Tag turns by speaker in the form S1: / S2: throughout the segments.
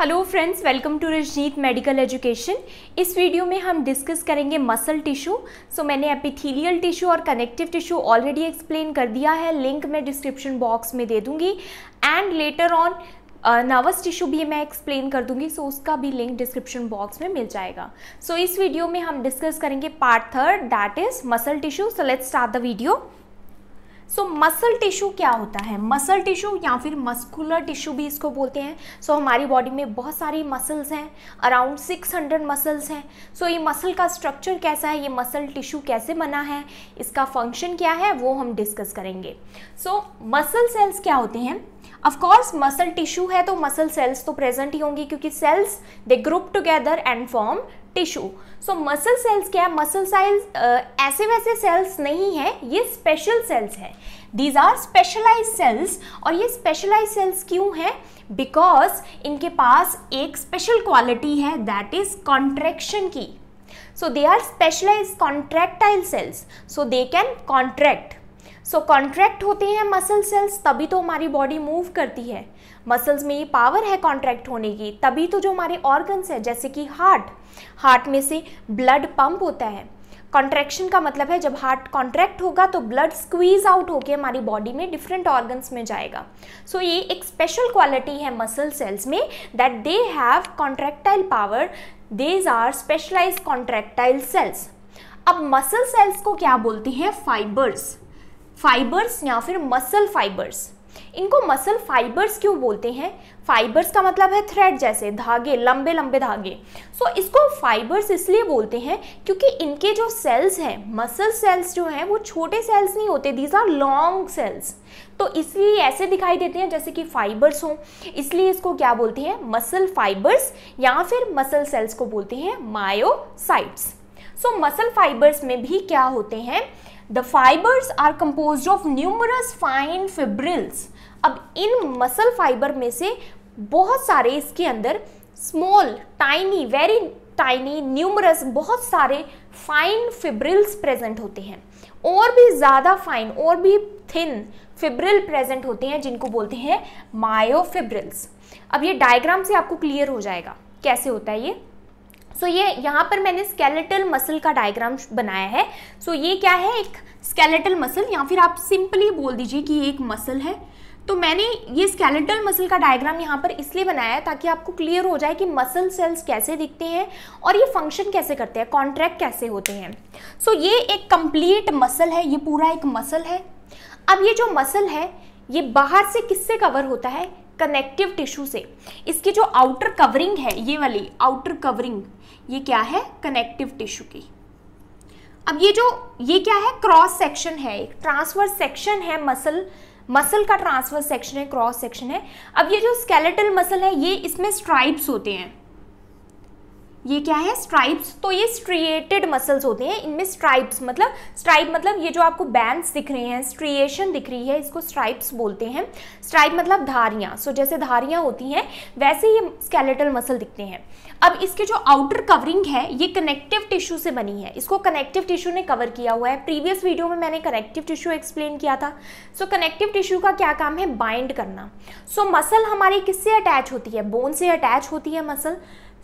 S1: Hello friends welcome to Rajneet medical education इस video में हम डिस्कस करेंगे मसल टिश्यू सो मैंने एपिथेलियल टिश्यू और कनेक्टिव टिश्यू ऑलरेडी एक्सप्लेन कर दिया है लिंक मैं डिस्क्रिप्शन बॉक्स में दे दूंगी and later on nervous tissue भी मैं एक्सप्लेन कर दूंगी सो so उसका भी लिंक डिस्क्रिप्शन बॉक्स में मिल जाएगा सो so इस वीडियो में हम डिस्कस करेंगे part third that is muscle tissue so let's start the video so muscle tissue क्या होता है मसल टिश्यू या फिर मस्कुलर टिश्यू भी इसको बोलते हैं सो so, हमारी बॉडी में बहुत सारी मसल्स हैं अराउंड 600 मसल्स हैं सो so, ये मसल का स्ट्रक्चर कैसा है ये मसल टिश्यू कैसे बना है इसका फंक्शन क्या है वो हम डिस्कस करेंगे सो मसल सेल्स क्या होते हैं ऑफकोर्स मसल टिश्यू है तो मसल सेल्स तो प्रेजेंट ही होंगी क्योंकि cells they group together and form tissue so muscle cells क्या है मसल सेल्स ऐसे वैसे सेल्स नहीं है ये स्पेशल सेल्स है दीज आर स्पेशलाइज सेल्स और ये स्पेशलाइज सेल्स क्यों हैं बिकॉज इनके पास एक स्पेशल क्वालिटी है दैट इज कॉन्ट्रैक्शन की so they are specialize contractile cells so they can contract so contract होते हैं मसल सेल्स तभी तो हमारी बॉडी मूव करती है मसल्स में ये पावर है कॉन्ट्रैक्ट होने की तभी तो जो हमारे ऑर्गन्स हैं जैसे कि हार्ट हार्ट में से ब्लड पंप होता है कॉन्ट्रैक्शन का मतलब है जब हार्ट कॉन्ट्रैक्ट होगा तो ब्लड स्क्वीज आउट होकर हमारी बॉडी में डिफरेंट ऑर्गन्स में जाएगा सो so, ये एक स्पेशल क्वालिटी है मसल सेल्स में that they have contractile power these are specialize contractile cells अब मसल सेल्स को क्या बोलते हैं फाइबर्स फाइबर्स या फिर मसल फाइबर्स इनको मसल फाइबर्स क्यों बोलते हैं फाइबर्स का मतलब है थ्रेड जैसे धागे लंबे लंबे धागे सो so, इसको फाइबर्स इसलिए बोलते हैं क्योंकि इनके जो सेल्स हैं मसल सेल्स जो हैं वो छोटे सेल्स नहीं होते दीज आर लॉन्ग सेल्स तो इसलिए ऐसे दिखाई देते हैं जैसे कि फाइबर्स हों इसलिए इसको क्या बोलते हैं मसल फाइबर्स या फिर मसल सेल्स को बोलते हैं मायोसाइट्स सो मसल फाइबर्स में भी क्या होते हैं the fibres are composed of numerous fine fibrils अब इन मसल फाइबर में से बहुत सारे इसके अंदर small tiny very tiny numerous बहुत सारे फाइन फिब्रिल्स प्रेजेंट होते हैं और भी ज़्यादा फाइन और भी थिन फिब्रिल प्रेजेंट होते हैं जिनको बोलते हैं मायोफिब्रिल्स अब ये डायग्राम से आपको क्लियर हो जाएगा कैसे होता है ये सो so, ये यहाँ पर मैंने स्केलेटल मसल का डायग्राम बनाया है सो so, ये क्या है एक स्केलेटल मसल या फिर आप सिंपली बोल दीजिए कि ये एक मसल है तो मैंने ये स्केलेटल मसल का डायग्राम यहाँ पर इसलिए बनाया है ताकि आपको क्लियर हो जाए कि मसल सेल्स कैसे दिखते हैं और ये फंक्शन कैसे करते हैं कॉन्ट्रैक्ट कैसे होते हैं सो so, ये एक कंप्लीट मसल है ये पूरा एक मसल है अब ये जो मसल है ये बाहर से किससे कवर होता है कनेक्टिव टिश्यू से इसकी जो आउटर कवरिंग है ये वाली आउटर कवरिंग ये क्या है कनेक्टिव टिश्यू की अब ये जो ये क्या है क्रॉस सेक्शन है एक ट्रांसवर्स सेक्शन है मसल मसल का ट्रांसफर सेक्शन है क्रॉस सेक्शन है अब ये जो स्केलेटल मसल है ये इसमें स्ट्राइप्स होते हैं ये क्या है स्ट्राइप्स तो ये स्ट्रिएटेड मसल्स होते हैं इनमें स्ट्राइप्स मतलब स्ट्राइप मतलब ये जो आपको बैंड्स दिख रहे हैं स्ट्रिएशन दिख रही है इसको स्ट्राइप्स बोलते हैं स्ट्राइप मतलब धारियां सो जैसे धारियां होती हैं वैसे ये स्केलेटल मसल दिखते हैं अब इसके जो आउटर कवरिंग है ये कनेक्टिव टिश्यू से बनी है इसको कनेक्टिव टिश्यू ने कवर किया हुआ है प्रीवियस वीडियो में मैंने कनेक्टिव टिश्यू एक्सप्लेन किया था सो कनेक्टिव टिश्यू का क्या काम है बाइंड करना सो so, मसल हमारी किससे अटैच होती है बोन से अटैच होती है मसल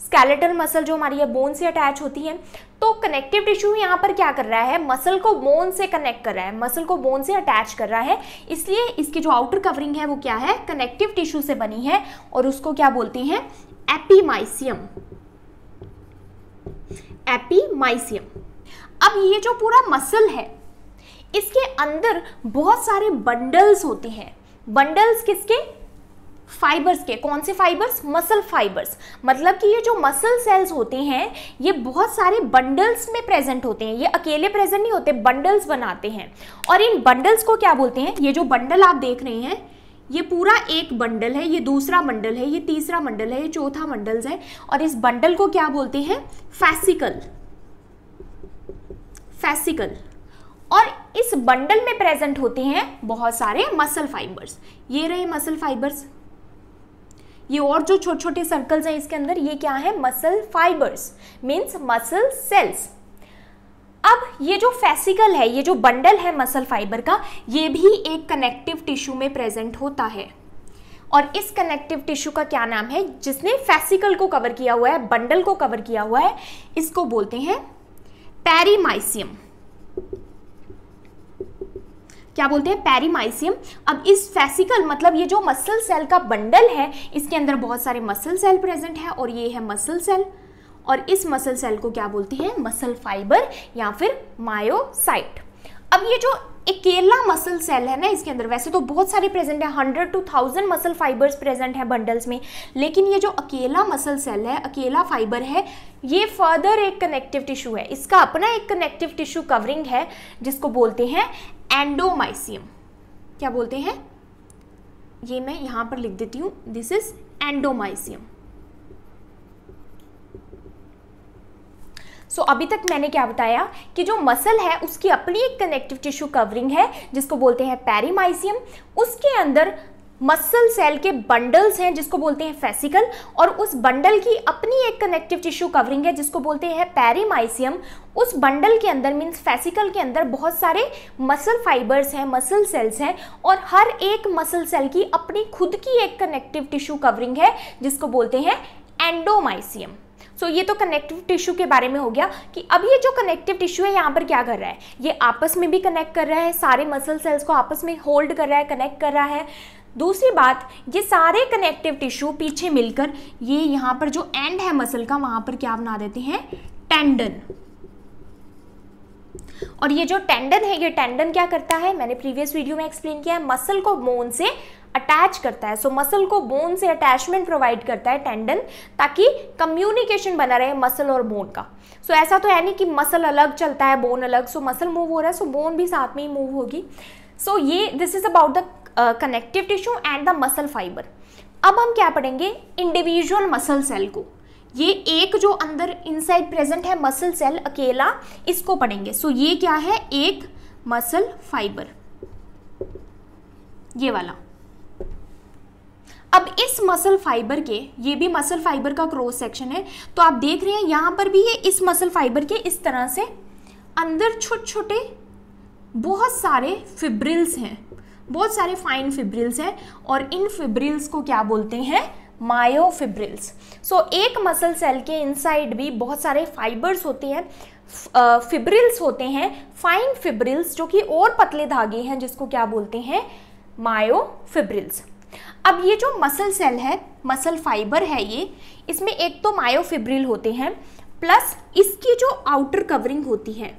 S1: स्केलेटल मसल जो हमारी है बोन से अटैच होती है तो कनेक्टिव टिश्यू यहाँ पर क्या कर रहा है मसल को बोन से कनेक्ट कर रहा है मसल को बोन से अटैच कर रहा है इसलिए इसकी जो आउटर कवरिंग है वो क्या है कनेक्टिव टिश्यू से बनी है और उसको क्या बोलती हैं एपीमाइसियम एपीमाइसियम अब ये जो पूरा मसल है इसके अंदर बहुत सारे बंडल्स होते हैं बंडल्स किसके फाइबर्स के कौन से फाइबर्स मसल फाइबर्स मतलब कि ये जो मसल सेल्स होते हैं ये बहुत सारे बंडल्स में प्रेजेंट होते हैं ये अकेले प्रेजेंट नहीं होते बंडल्स बनाते हैं और इन बंडल्स को क्या बोलते हैं ये जो बंडल आप देख रहे हैं ये पूरा एक बंडल है ये दूसरा मंडल है ये तीसरा मंडल है ये चौथा मंडल है और इस बंडल को क्या बोलते हैं फैसिकल फैसिकल और इस बंडल में प्रेजेंट होते हैं बहुत सारे मसल फाइबर्स ये रहे मसल फाइबर्स ये और जो छोटे छोटे सर्कल्स हैं इसके अंदर ये क्या है muscle fibres means muscle cells अब ये जो फैसिकल है ये जो बंडल है मसल फाइबर का ये भी एक कनेक्टिव टिश्यू में प्रेजेंट होता है और इस कनेक्टिव टिश्यू का क्या नाम है जिसने फैसिकल को कवर किया हुआ है बंडल को कवर किया हुआ है इसको बोलते हैं पेरीमाइसियम क्या बोलते हैं पैरीमाइसियम अब इस फैसिकल मतलब ये जो मसल सेल का बंडल है इसके अंदर बहुत सारे मसल सेल प्रेजेंट है और ये है मसल सेल और इस मसल सेल को क्या बोलते हैं मसल फाइबर या फिर मायोसाइट अब ये जो अकेला मसल सेल है ना इसके अंदर वैसे तो बहुत सारे प्रेजेंट है hundred to thousand muscle fibres present है बंडल्स में लेकिन ये जो अकेला मसल सेल है अकेला फाइबर है ये फर्दर एक कनेक्टिव टिश्यू है इसका अपना एक कनेक्टिव टिश्यू कवरिंग है जिसको बोलते हैं एंडोमाइसियम क्या बोलते हैं ये मैं यहाँ पर लिख देती हूँ this is endomysium so so, अभी तक मैंने क्या बताया कि जो मसल है उसकी अपनी एक कनेक्टिव टिश्यू कवरिंग है जिसको बोलते हैं पैरीमाइसियम उसके अंदर मसल सेल के बंडल्स हैं जिसको बोलते हैं फेसिकल और उस बंडल की अपनी एक कनेक्टिव टिश्यू कवरिंग है जिसको बोलते हैं पैरीमाइसियम उस बंडल के अंदर मीन्स फेसिकल के अंदर बहुत सारे मसल फाइबर्स हैं मसल सेल्स हैं और हर एक मसल सेल की अपनी खुद की एक कनेक्टिव टिश्यू कवरिंग है जिसको बोलते हैं एंडोमाइसियम सो so, ये तो कनेक्टिव टिश्यू के बारे में हो गया कि अब ये जो कनेक्टिव टिश्यू है यहाँ पर क्या कर रहा है ये आपस में भी कनेक्ट कर रहा है सारे मसल सेल्स को आपस में होल्ड कर रहा है कनेक्ट कर रहा है दूसरी बात ये सारे कनेक्टिव टिश्यू पीछे मिलकर ये यहाँ पर जो एंड है मसल का वहाँ पर क्या बना देते हैं टेंडन और ये जो टेंडन है ये टेंडन क्या करता है मैंने प्रीवियस वीडियो में एक्सप्लेन किया है मसल को बोन से अटैच करता है सो so, मसल को बोन से अटैचमेंट प्रोवाइड करता है टेंडन ताकि कम्युनिकेशन बना रहे मसल और बोन का सो so, ऐसा तो है नहीं कि मसल अलग चलता है बोन अलग सो मसल मूव हो रहा है सो so, बोन भी साथ में ही मूव होगी सो so, ये this is about the connective tissue and the muscle fibre अब हम क्या पढ़ेंगे इंडिविजुअल मसल सेल को ये एक जो अंदर इनसाइड प्रेजेंट है मसल सेल अकेला इसको पढ़ेंगे सो so, ये क्या है एक मसल फाइबर ये वाला अब इस मसल फाइबर के ये भी मसल फाइबर का क्रॉस सेक्शन है तो आप देख रहे हैं यहाँ पर भी ये इस मसल फाइबर के इस तरह से अंदर छोटे छोटे बहुत सारे फिब्रिल्स हैं बहुत सारे फाइन फिब्रिल्स हैं और इन फिब्रिल्स को क्या बोलते हैं मायोफिब्रिल्स सो so, एक मसल सेल के इनसाइड भी बहुत सारे फाइबर्स होते हैं फिब्रिल्स होते हैं फाइन फिब्रिल्स जो कि और पतले धागे हैं जिसको क्या बोलते हैं मायोफिब्रिल्स अब ये जो मसल सेल है मसल फाइबर है ये इसमें एक तो मायोफिब्रिल होते हैं प्लस इसकी जो आउटर कवरिंग होती है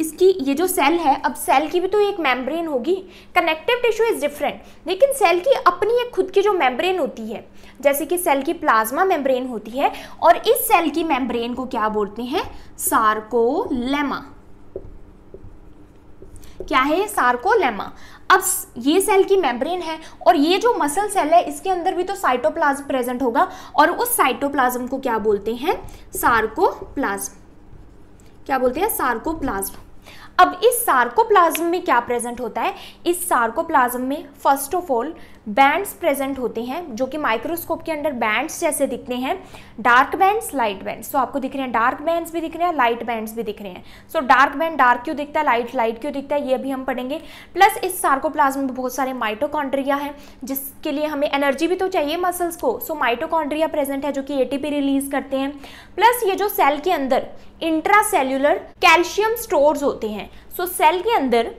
S1: इसकी ये जो सेल है अब सेल की भी तो एक मेम्ब्रेन होगी कनेक्टिव टिश्यू इज़ डिफरेंट लेकिन सेल की अपनी एक खुद की जो मेम्ब्रेन होती है जैसे कि सेल की प्लाज्मा मेम्ब्रेन होती है और इस सेल की मेम्ब्रेन को क्या बोलते हैं सार्कोलेमा क्या है सार्कोलेमा अब ये सेल की मेम्ब्रेन है और ये जो मसल सेल है इसके अंदर भी तो साइटोप्लाज्म प्रेजेंट होगा और उस साइटोप्लाज्म को क्या बोलते हैं सार्कोप्लाज्म क्या बोलते हैं सार्कोप्लाज्म अब इस सार्कोप्लाज्म में क्या प्रेजेंट होता है इस सार्कोप्लाज्म में first of all bands present होते हैं जो कि माइक्रोस्कोप के अंदर बैंड्स जैसे दिखते हैं डार्क बैंड्स लाइट बैंड्स तो आपको दिख रहे हैं डार्क बैंड्स भी दिख रहे हैं लाइट बैंड्स भी दिख रहे हैं सो डार्क बैंड डार्क क्यों दिखता है लाइट लाइट क्यों दिखता है ये भी हम पढ़ेंगे प्लस इस सार्कोप्लाज्म में बहुत सारे माइटोकॉन्ड्रिया हैं जिसके लिए हमें एनर्जी भी तो चाहिए मसल्स को सो माइटोकॉन्ड्रिया प्रेजेंट है जो कि ए रिलीज करते हैं प्लस ये जो सेल के अंदर इंट्रा कैल्शियम स्टोर्स होते हैं सो so, सेल के अंदर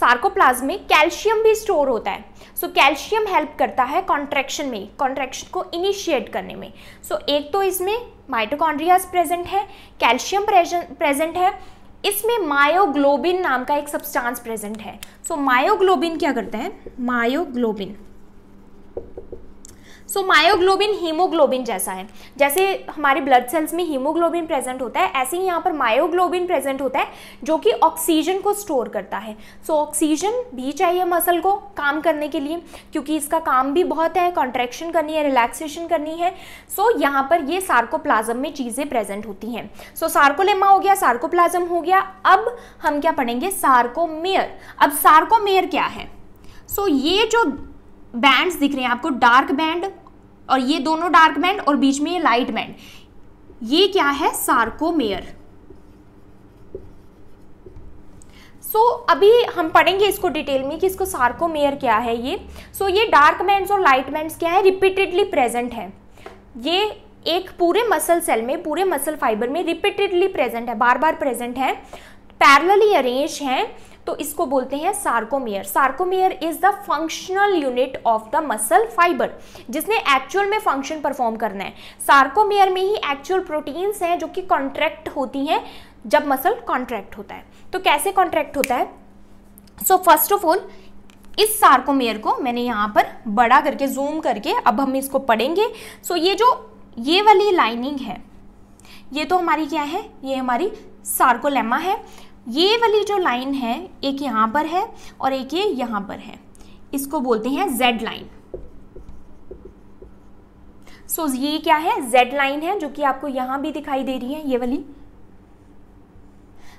S1: सार्कोप्लाज्म में कैल्शियम भी स्टोर होता है सो कैल्शियम हेल्प करता है कॉन्ट्रैक्शन में कॉन्ट्रैक्शन को इनिशिएट करने में सो so, एक तो इसमें माइटोकॉन्ड्रियाज प्रेजेंट है कैल्शियम प्रेजेंट है इसमें मायोग्लोबिन नाम का एक सब्सटेंस प्रेजेंट है सो so, मायोग्लोबिन क्या करता है मायोग्लोबिन सो मायोग्लोबिन हीमोग्लोबिन जैसा है जैसे हमारे ब्लड सेल्स में हीमोग्लोबिन प्रेजेंट होता है ऐसे ही यहाँ पर मायोग्लोबिन प्रेजेंट होता है जो कि ऑक्सीजन को स्टोर करता है सो so, ऑक्सीजन भी चाहिए मसल को काम करने के लिए क्योंकि इसका काम भी बहुत है कॉन्ट्रैक्शन करनी है रिलैक्सेशन करनी है सो so, यहाँ पर ये सार्कोप्लाज्म में चीज़ें प्रेजेंट होती हैं सो so, सार्कोलेमा हो गया सार्कोप्लाज्म हो गया अब हम क्या पढ़ेंगे सार्कोमेयर अब सार्कोमेयर क्या है सो so, ये जो बैंड्स दिख रहे हैं आपको डार्क बैंड और ये दोनों डार्क बैंड और बीच में ये लाइट बैंड ये क्या है सार्कोमेयर सो so, अभी हम पढ़ेंगे इसको डिटेल में कि इसको सार्कोमेयर क्या है ये सो so, ये डार्क बैंड और लाइट बैंड क्या है रिपीटेडली प्रेजेंट है ये एक पूरे मसल सेल में पूरे मसल फाइबर में रिपीटेडली प्रेजेंट है बार बार प्रेजेंट है पैरलली अरेंज हैं तो इसको बोलते हैं sarcomere sarcomere is the functional unit of the muscle fibre जिसने एक्चुअल में फंक्शन परफॉर्म करना है सार्कोमेयर में ही एक्चुअल प्रोटीन्स हैं जो कि कॉन्ट्रैक्ट होती हैं जब मसल कॉन्ट्रैक्ट होता है तो कैसे कॉन्ट्रैक्ट होता है सो फर्स्ट ऑफ ऑल इस सार्कोमेयर को मैंने यहाँ पर बड़ा करके जूम करके अब हम इसको पढ़ेंगे सो so, ये जो ये वाली लाइनिंग है ये तो हमारी क्या है ये हमारी सार्कोलेमा है ये वाली जो लाइन है एक यहां पर है और एक ये यहाँ पर है इसको बोलते हैं जेड लाइन सो ये क्या है जेड लाइन है जो कि आपको यहां भी दिखाई दे रही है ये वाली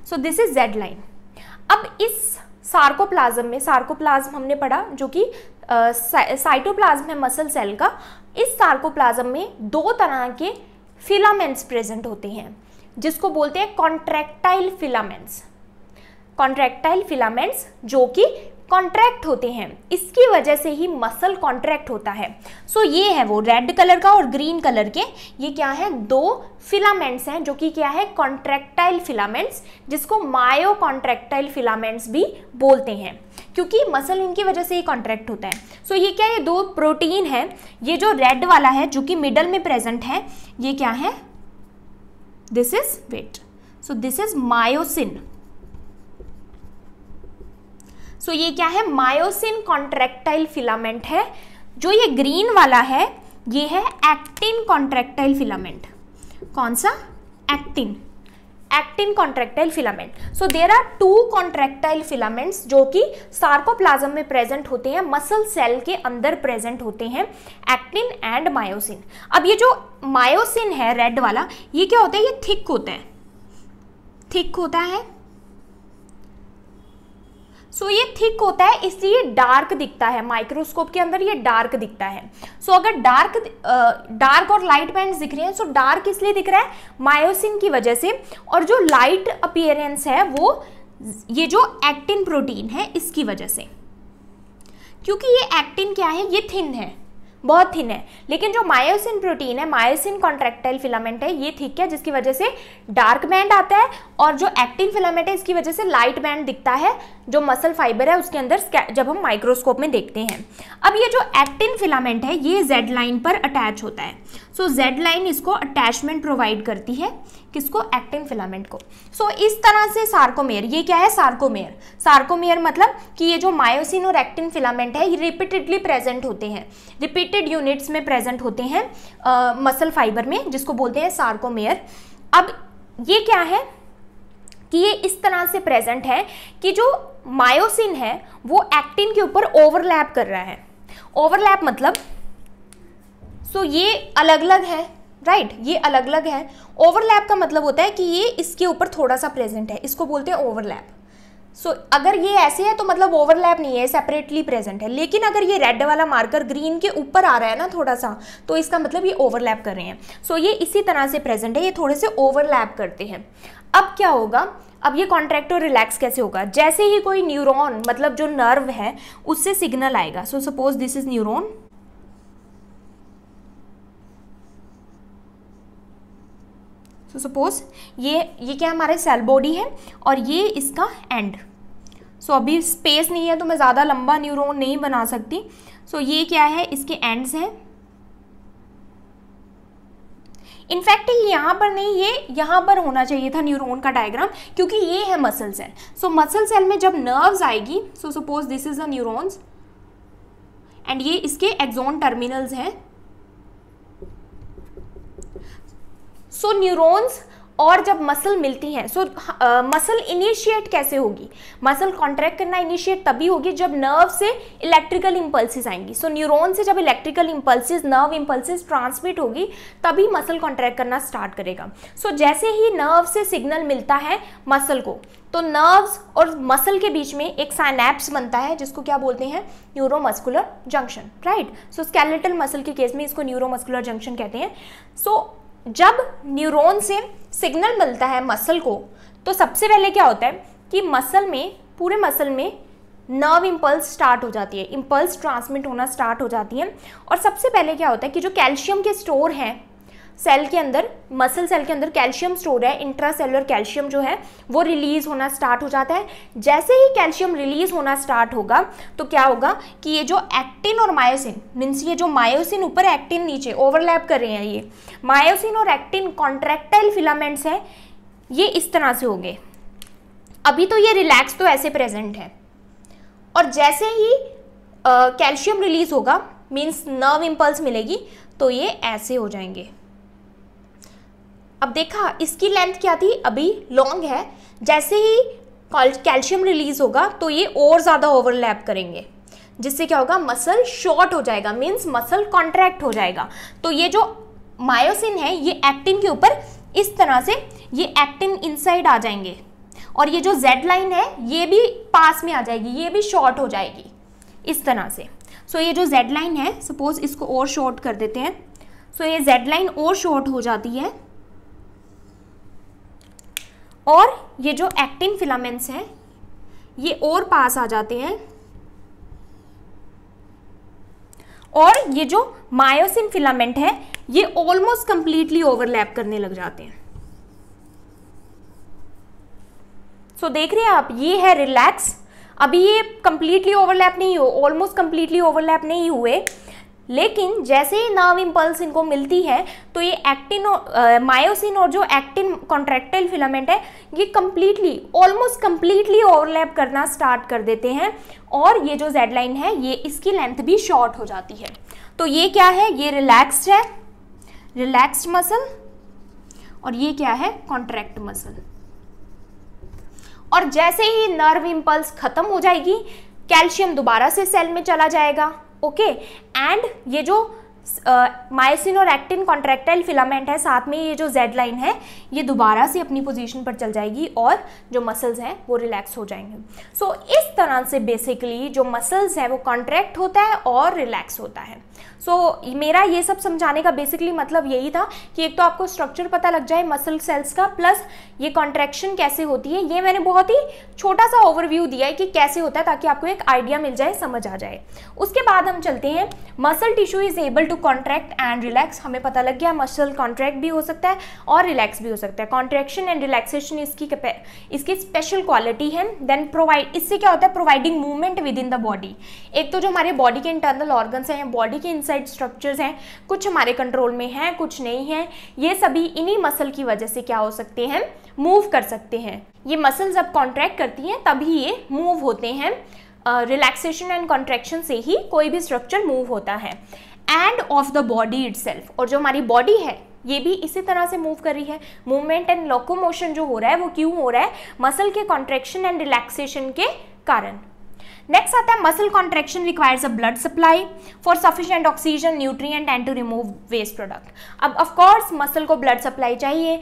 S1: so this is Z line अब इस सार्कोप्लाज्म में सार्कोप्लाज्म हमने पढ़ा जो कि साइटोप्लाज्म है मसल सेल का इस सार्कोप्लाज्म में दो तरह के फिलामेंट्स प्रेजेंट होते हैं जिसको बोलते हैं कॉन्ट्रैक्टाइल फिलामेंट्स कॉन्ट्रैक्टाइल फिलामेंट्स जो कि कॉन्ट्रैक्ट होते हैं इसकी वजह से ही मसल कॉन्ट्रैक्ट होता है सो so, ये है वो रेड कलर का और ग्रीन कलर के ये क्या है दो फिलामेंट्स हैं जो कि क्या है कॉन्ट्रैक्टाइल फिलामेंट्स जिसको मायो कॉन्ट्रैक्टाइल फिलामेंट्स भी बोलते हैं क्योंकि मसल इनकी वजह से ही कॉन्ट्रैक्ट होता है सो so, ये क्या ये दो प्रोटीन है ये जो रेड वाला है जो कि मिडल में प्रेजेंट है ये क्या है this is wait so this is myosin so ये क्या है मायोसिन कॉन्ट्रेक्टाइल फिलामेंट है जो ये ग्रीन वाला है ये है एक्टिन कॉन्ट्रेक्टाइल फिलामेंट कौन सा actin actin contractile filament so there are two contractile filaments जो कि सार्कोप्लाज्म में प्रेजेंट होते हैं मसल सेल के अंदर प्रेजेंट होते हैं एक्टिन एंड मायोसिन अब ये जो मायोसिन है रेड वाला ये क्या होता है ये थिक होता है थिक होता है सो so, ये थिक होता है इसलिए डार्क दिखता है माइक्रोस्कोप के अंदर ये डार्क दिखता है सो so, अगर डार्क डार्क और लाइट बैंड दिख रहे हैं सो so डार्क इसलिए दिख रहा है मायोसिन की वजह से और जो लाइट अपियरेंस है वो ये जो एक्टिन प्रोटीन है इसकी वजह से क्योंकि ये एक्टिन क्या है ये थिन है बहुत थिन है लेकिन जो मायोसिन प्रोटीन है मायोसिन कॉन्ट्रेक्टाइल फिलामेंट है ये थिक है जिसकी वजह से डार्क बैंड आता है और जो एक्टिन फिलामेंट है इसकी वजह से लाइट बैंड दिखता है जो मसल फाइबर है उसके अंदर जब हम माइक्रोस्कोप में देखते हैं अब ये जो एक्टिन फिलामेंट है ये जेड लाइन पर अटैच होता है सो जेड लाइन इसको अटैचमेंट प्रोवाइड करती है किसको एक्टिन फिलामेंट को सो so, इस तरह से सार्कोमेयर ये क्या है सार्कोमेयर सार्कोमेयर मतलब कि ये जो मायोसिन और एक्टिन फिलामेंट है ये रिपीटेडली प्रेजेंट होते हैं रिपीट वेटेड यूनिट्स में प्रेजेंट होते हैं मसल फाइबर में जिसको बोलते हैं सार्कोमेयर अब ये क्या है कि ये इस तरह से प्रेजेंट है कि जो मायोसिन है वो एक्टिन के ऊपर ओवरलैप कर रहा है ओवरलैप मतलब सो ये अलग अलग है राइट right, ये अलग अलग है ओवरलैप का मतलब होता है कि ये इसके ऊपर थोड़ा सा प्रेजेंट है इसको बोलते हैं ओवरलैप सो so, अगर ये ऐसे है तो मतलब ओवरलैप नहीं है सेपरेटली प्रेजेंट है लेकिन अगर ये रेड वाला मार्कर ग्रीन के ऊपर आ रहा है ना थोड़ा सा तो इसका मतलब ये ओवरलैप कर रहे हैं सो so, ये इसी तरह से प्रेजेंट है ये थोड़े से ओवरलैप करते हैं अब क्या होगा अब ये कॉन्ट्रैक्ट और रिलैक्स कैसे होगा जैसे ही कोई न्यूरोन मतलब जो नर्व है उससे सिग्नल आएगा so suppose this is neuron so suppose ये ये क्या हमारे सेल बॉडी है और ये इसका एंड सो so, अभी स्पेस नहीं है तो मैं ज़्यादा लंबा न्यूरोन नहीं बना सकती सो so, ये क्या है इसके एंड्स हैं इनफैक्ट यहाँ पर नहीं ये यहाँ पर होना चाहिए था न्यूरॉन का डायग्राम क्योंकि ये है muscle cell so muscle cell में जब नर्व्स आएगी so suppose this is the neurons and ये इसके एक्जोन टर्मिनल्स हैं सो so, और जब मसल मिलती हैं सो मसल इनिशिएट कैसे होगी मसल कॉन्ट्रैक्ट करना इनिशिएट तभी होगी जब नर्व से इलेक्ट्रिकल इम्पल्सिस आएंगी सो so, न्यूरॉन से जब electrical impulses nerve impulses transmit होगी तभी मसल कॉन्ट्रैक्ट करना स्टार्ट करेगा सो so, जैसे ही नर्व से सिग्नल मिलता है मसल को तो नर्व्स और मसल के बीच में एक साइनेप्स बनता है जिसको क्या बोलते हैं neuromuscular junction right so skeletal muscle के केस में इसको न्यूरोमस्कुलर जंक्शन कहते हैं सो so, जब न्यूरॉन से सिग्नल मिलता है मसल को तो सबसे पहले क्या होता है कि मसल में पूरे मसल में नर्व इम्पल्स स्टार्ट हो जाती है इम्पल्स ट्रांसमिट होना स्टार्ट हो जाती है और सबसे पहले क्या होता है कि जो कैल्शियम के स्टोर हैं सेल के अंदर मसल सेल के अंदर कैल्शियम स्टोर है इंट्रासेलुलर कैल्शियम जो है वो रिलीज होना स्टार्ट हो जाता है जैसे ही कैल्शियम रिलीज होना स्टार्ट होगा तो क्या होगा कि ये जो एक्टिन और मायोसिन मीन्स ये जो मायोसिन ऊपर एक्टिन नीचे ओवरलैप कर रहे हैं ये मायोसिन और एक्टिन कॉन्ट्रैक्टाइल फिलामेंट्स हैं ये इस तरह से हो गए अभी तो ये रिलैक्स तो ऐसे प्रेजेंट है और जैसे ही कैल्शियम रिलीज होगा मीन्स नर्व इम्पल्स मिलेगी तो ये ऐसे हो जाएंगे अब देखा इसकी लेंथ क्या थी अभी लॉन्ग है जैसे ही कैल्शियम रिलीज होगा तो ये और ज़्यादा ओवरलैप करेंगे जिससे क्या होगा मसल शॉर्ट हो जाएगा मीन्स मसल कॉन्ट्रैक्ट हो जाएगा तो ये जो मायोसिन है ये एक्टिन के ऊपर इस तरह से ये एक्टिन इनसाइड आ जाएंगे और ये जो जेड लाइन है ये भी पास में आ जाएगी ये भी शॉर्ट हो जाएगी इस तरह से सो so, ये जो जेड लाइन है सपोज इसको और शॉर्ट कर देते हैं सो so, ये जेड लाइन और शॉर्ट हो जाती है और ये जो एक्टिन फिलामेंट्स हैं ये और पास आ जाते हैं और ये जो मायोसिन फिलामेंट है ये ऑलमोस्ट कंप्लीटली ओवरलैप करने लग जाते हैं सो so, देख रहे हैं आप ये है रिलैक्स अभी ये कंप्लीटली ओवरलैप नहीं हो ऑलमोस्ट कंप्लीटली ओवरलैप नहीं हुए लेकिन जैसे ही नर्व इम्पल्स इनको मिलती है तो ये एक्टिन मायोसिन और जो एक्टिन कॉन्ट्रैक्टाइल फिलामेंट है ये कम्प्लीटली ऑलमोस्ट कम्प्लीटली ओवरलैप करना स्टार्ट कर देते हैं और ये जो जेड लाइन है ये इसकी लेंथ भी शॉर्ट हो जाती है तो ये क्या है ये रिलैक्सड है रिलैक्सड मसल और ये क्या है कॉन्ट्रैक्ट मसल और जैसे ही नर्व इम्पल्स खत्म हो जाएगी कैल्शियम दोबारा से सेल में चला जाएगा ओके एंड ये जो मायोसिन और एक्टिन कॉन्ट्रैक्टाइल फिलामेंट है साथ में ये जो जेड लाइन है ये दोबारा से अपनी पोजीशन पर चल जाएगी और जो मसल्स हैं वो रिलैक्स हो जाएंगे सो so, इस तरह से बेसिकली जो मसल्स हैं वो कॉन्ट्रैक्ट होता है और रिलैक्स होता है सो so, मेरा ये सब समझाने का बेसिकली मतलब यही था कि एक तो आपको स्ट्रक्चर पता लग जाए मसल सेल्स का प्लस ये कॉन्ट्रैक्शन कैसे होती है ये मैंने बहुत ही छोटा सा ओवरव्यू दिया है कि कैसे होता है ताकि आपको एक आइडिया मिल जाए समझ आ जाए उसके बाद हम चलते हैं muscle tissue is able to contract and relax हमें पता लग गया मसल कॉन्ट्रैक्ट भी हो सकता है और रिलैक्स भी हो सकता है कॉन्ट्रैक्शन एंड रिलैक्सेशन इसकी इसकी स्पेशल क्वालिटी है देन प्रोवाइड इससे क्या होता है providing movement within the body एक तो जो हमारे बॉडी के इंटरनल ऑर्गन्स हैं बॉडी के इनसाइड स्ट्रक्चर्स हैं कुछ हमारे कंट्रोल में हैं कुछ नहीं हैं ये सभी इन्हीं मसल की वजह से क्या हो सकते हैं मूव कर सकते हैं ये मसल जब कॉन्ट्रैक्ट करती हैं तभी ये मूव होते हैं रिलैक्सेशन एंड कॉन्ट्रैक्शन से ही कोई भी स्ट्रक्चर मूव होता है end of the body it और जो हमारी बॉडी है ये भी इसी तरह से मूव कर रही है मूवमेंट एंड लोकोमोशन जो हो रहा है वो क्यों हो रहा है मसल के कॉन्ट्रेक्शन एंड रिलैक्सेशन के कारण नेक्स्ट आता है muscle contraction requires a blood supply for sufficient oxygen nutrient and to remove waste product अब ऑफकोर्स मसल को ब्लड सप्लाई चाहिए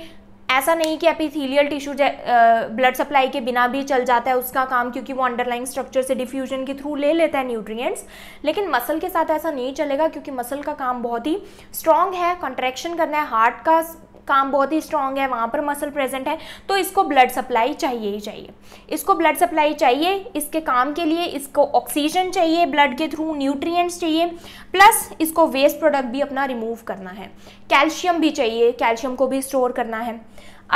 S1: ऐसा नहीं कि एपिथीलियल टिश्यू ब्लड सप्लाई के बिना भी चल जाता है उसका काम क्योंकि वो अंडरलाइंग स्ट्रक्चर से डिफ्यूजन के थ्रू ले लेता है न्यूट्रिएंट्स लेकिन मसल के साथ ऐसा नहीं चलेगा क्योंकि मसल का काम बहुत ही स्ट्रांग है कंट्रैक्शन करना है हार्ट का काम बहुत ही स्ट्रांग है वहाँ पर मसल प्रेजेंट है तो इसको ब्लड सप्लाई चाहिए ही चाहिए इसको ब्लड सप्लाई चाहिए इसके काम के लिए इसको ऑक्सीजन चाहिए ब्लड के थ्रू न्यूट्रिएंट्स चाहिए प्लस इसको वेस्ट प्रोडक्ट भी अपना रिमूव करना है कैल्शियम भी चाहिए कैल्शियम को भी स्टोर करना है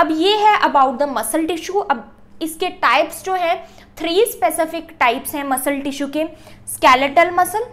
S1: अब ये है अबाउट द मसल टिश्यू अब इसके टाइप्स जो हैं थ्री स्पेसिफिक टाइप्स हैं मसल टिश्यू के स्केलेटल मसल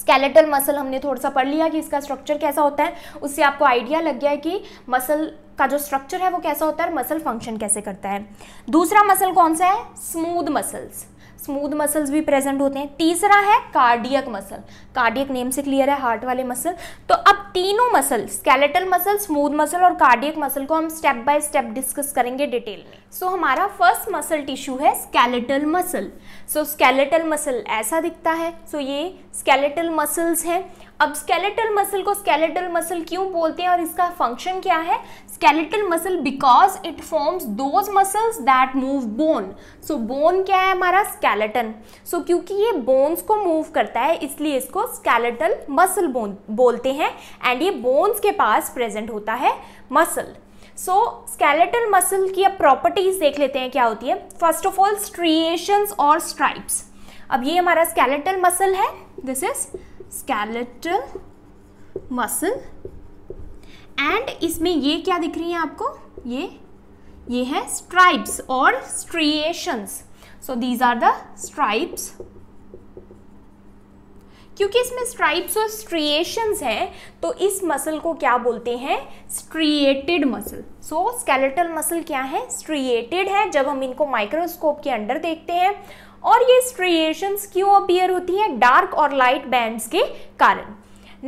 S1: स्केलेटल मसल हमने थोड़ा सा पढ़ लिया कि इसका स्ट्रक्चर कैसा होता है उससे आपको आइडिया लग गया है कि मसल का जो स्ट्रक्चर है वो कैसा होता है और मसल फंक्शन कैसे करता है दूसरा मसल कौन सा है स्मूद मसल्स स्मूथ मसल्स भी प्रेजेंट होते हैं तीसरा है कार्डियक मसल कार्डियक नेम से क्लियर है हार्ट वाले मसल तो अब तीनों muscle skeletal muscle smooth muscle और कार्डियक मसल को हम स्टेप बाय स्टेप डिस्कस करेंगे डिटेल में सो so, हमारा फर्स्ट मसल टिश्यू है skeletal muscle so skeletal muscle ऐसा दिखता है सो so, ये स्केलेटल मसल्स हैं अब स्केलेटल मसल को स्केलेटल मसल क्यों बोलते हैं और इसका फंक्शन क्या है skeletal muscle because it forms those muscles that move bone so bone क्या है हमारा स्केलेटन सो so, क्योंकि ये बोन्स को मूव करता है इसलिए इसको स्केलेटल मसल बोलते हैं एंड ये बोन्स के पास प्रेजेंट होता है मसल सो स्केलेटल मसल की अब प्रॉपर्टीज देख लेते हैं क्या होती है फर्स्ट ऑफ ऑल स्ट्रिएशंस और स्ट्राइप्स अब ये हमारा स्केलेटल मसल है this is skeletal muscle and इसमें ये क्या दिख रही है आपको ये ये है स्ट्राइप्स और striations so these are the stripes क्योंकि इसमें स्ट्राइप्स और स्ट्रिएशंस है तो इस मसल को क्या बोलते हैं striated muscle so skeletal muscle क्या है स्ट्रिएटेड है जब हम इनको माइक्रोस्कोप के अंडर देखते हैं और ये स्ट्रिएशंस क्यों अपियर होती हैं डार्क और लाइट बैंड्स के कारण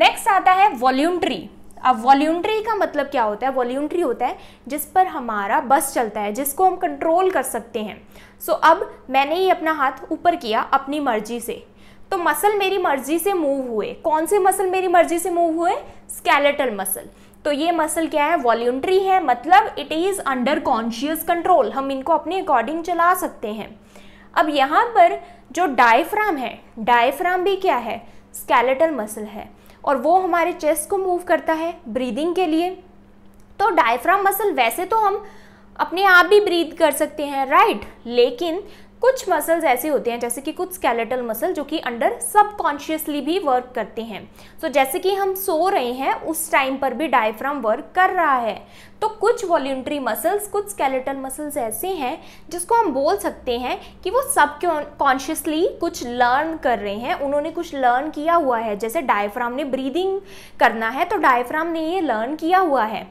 S1: नेक्स्ट आता है वॉल्यूंट्री अब वॉल्यूंट्री का मतलब क्या होता है वॉल्यूंट्री होता है जिस पर हमारा बस चलता है जिसको हम कंट्रोल कर सकते हैं सो so, अब मैंने ये अपना हाथ ऊपर किया अपनी मर्जी से तो मसल मेरी मर्जी से मूव हुए कौन से मसल मेरी मर्जी से मूव हुए स्केलेटल मसल तो ये मसल क्या है वॉल्यूमट्री है मतलब it is under conscious control हम इनको अपने अकॉर्डिंग चला सकते हैं अब यहाँ पर जो डायफ्राम है डायफ्राम भी क्या है स्केलेटल मसल है और वो हमारे चेस्ट को मूव करता है ब्रीदिंग के लिए तो डायफ्राम मसल वैसे तो हम अपने आप भी ब्रीद कर सकते हैं राइट लेकिन कुछ मसल्स ऐसे होते हैं जैसे कि कुछ स्केलेटल मसल जो कि अंडर सबकॉन्शियसली भी वर्क करते हैं सो so, जैसे कि हम सो रहे हैं उस टाइम पर भी डायफ्राम वर्क कर रहा है तो कुछ वॉल्ट्री मसल्स कुछ स्केलेटल मसल्स ऐसे हैं जिसको हम बोल सकते हैं कि वो सब कॉन्शियसली कुछ लर्न कर रहे हैं उन्होंने कुछ लर्न किया हुआ है जैसे डायफ्राम ने ब्रीदिंग करना है तो डायफ्राम ने ये लर्न किया हुआ है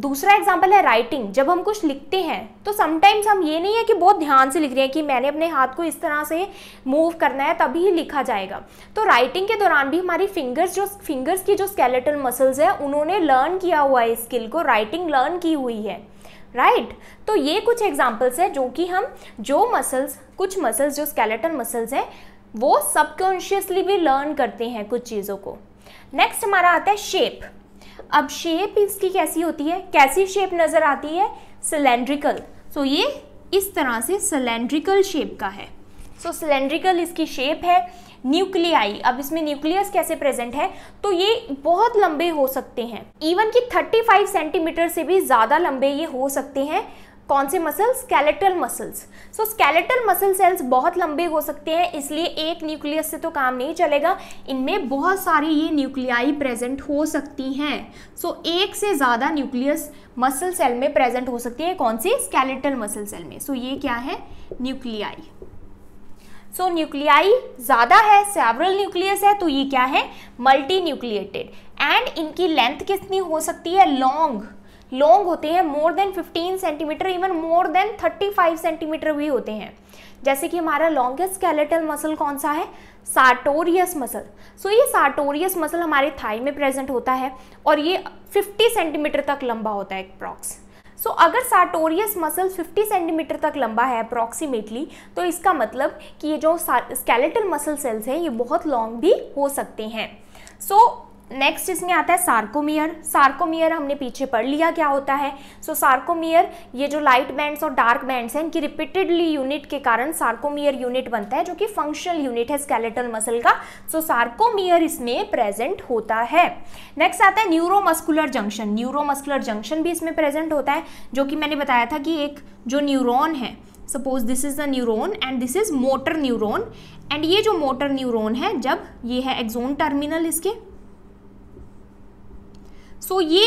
S1: दूसरा एग्जाम्पल है राइटिंग जब हम कुछ लिखते हैं तो समटाइम्स हम ये नहीं है कि बहुत ध्यान से लिख रहे हैं कि मैंने अपने हाथ को इस तरह से मूव करना है तभी लिखा जाएगा तो राइटिंग के दौरान भी हमारी फिंगर्स जो फिंगर्स की जो स्केलेटल मसल्स है उन्होंने लर्न किया हुआ है स्किल को राइटिंग लर्न की हुई है राइट right? तो ये कुछ एग्जाम्पल्स हैं जो कि हम जो मसल्स कुछ मसल्स जो स्केलेटल मसल्स हैं वो सबकॉन्शियसली भी लर्न करते हैं कुछ चीज़ों को नेक्स्ट हमारा आता है शेप अब शेप इसकी कैसी होती है कैसी शेप नज़र आती है सिलेंड्रिकल सो so, ये इस तरह से सिलेंड्रिकल शेप का है सो so, सिलेंड्रिकल इसकी शेप है न्यूक्लियाई अब इसमें न्यूक्लियस कैसे प्रेजेंट है तो ये बहुत लंबे हो सकते हैं इवन कि 35 सेंटीमीटर से भी ज़्यादा लंबे ये हो सकते हैं कौन से muscles skeletal muscles so skeletal muscle cells बहुत लंबे हो सकते हैं इसलिए एक न्यूक्लियस से तो काम नहीं चलेगा इनमें बहुत सारी ये न्यूक्लियाई प्रेजेंट हो सकती हैं सो so, एक से ज़्यादा न्यूक्लियस मसल सेल में प्रेजेंट हो सकती है कौन सी स्केलेटल मसल सेल में सो so, ये क्या है न्यूक्लियाई सो न्यूक्लियाई ज़्यादा है सेवरल न्यूक्लियस है तो ये क्या है मल्टी न्यूक्लिएटेड एंड इनकी लेंथ कितनी हो सकती है लॉन्ग लॉन्ग होते हैं more than 15 centimetre even more than 35 centimetre भी होते हैं जैसे कि हमारा लॉन्गेस्ट स्केलेटल मसल कौन सा है सार्टोरियस मसल सो ये सार्टोरियस मसल हमारे थाई में प्रेजेंट होता है और ये 50 सेंटीमीटर तक लंबा होता है प्रॉक्स सो so, अगर सार्टोरियस मसल 50 सेंटीमीटर तक लंबा है अप्रॉक्सीमेटली तो इसका मतलब कि ये जो स्केलेटल मसल सेल्स हैं ये बहुत लॉन्ग भी हो सकते हैं सो so, नेक्स्ट इसमें आता है सार्कोमियर सार्कोमियर हमने पीछे पढ़ लिया क्या होता है सो so, सार्कोमियर ये जो लाइट बैंड्स और डार्क बैंड्स हैं इनकी रिपीटेडली यूनिट के कारण सार्कोमियर यूनिट बनता है जो कि फंक्शनल यूनिट है स्केलेटल मसल का सो so, सार्कोमियर इसमें प्रेजेंट होता है नेक्स्ट आता है न्यूरोमस्कुलर जंक्शन न्यूरोमस्कुलर जंक्शन भी इसमें प्रेजेंट होता है जो कि मैंने बताया था कि एक जो न्यूरोन है suppose this is the neuron and this is motor neuron and ये जो मोटर न्यूरोन है जब ये है एक्जोन टर्मिनल इसके सो ये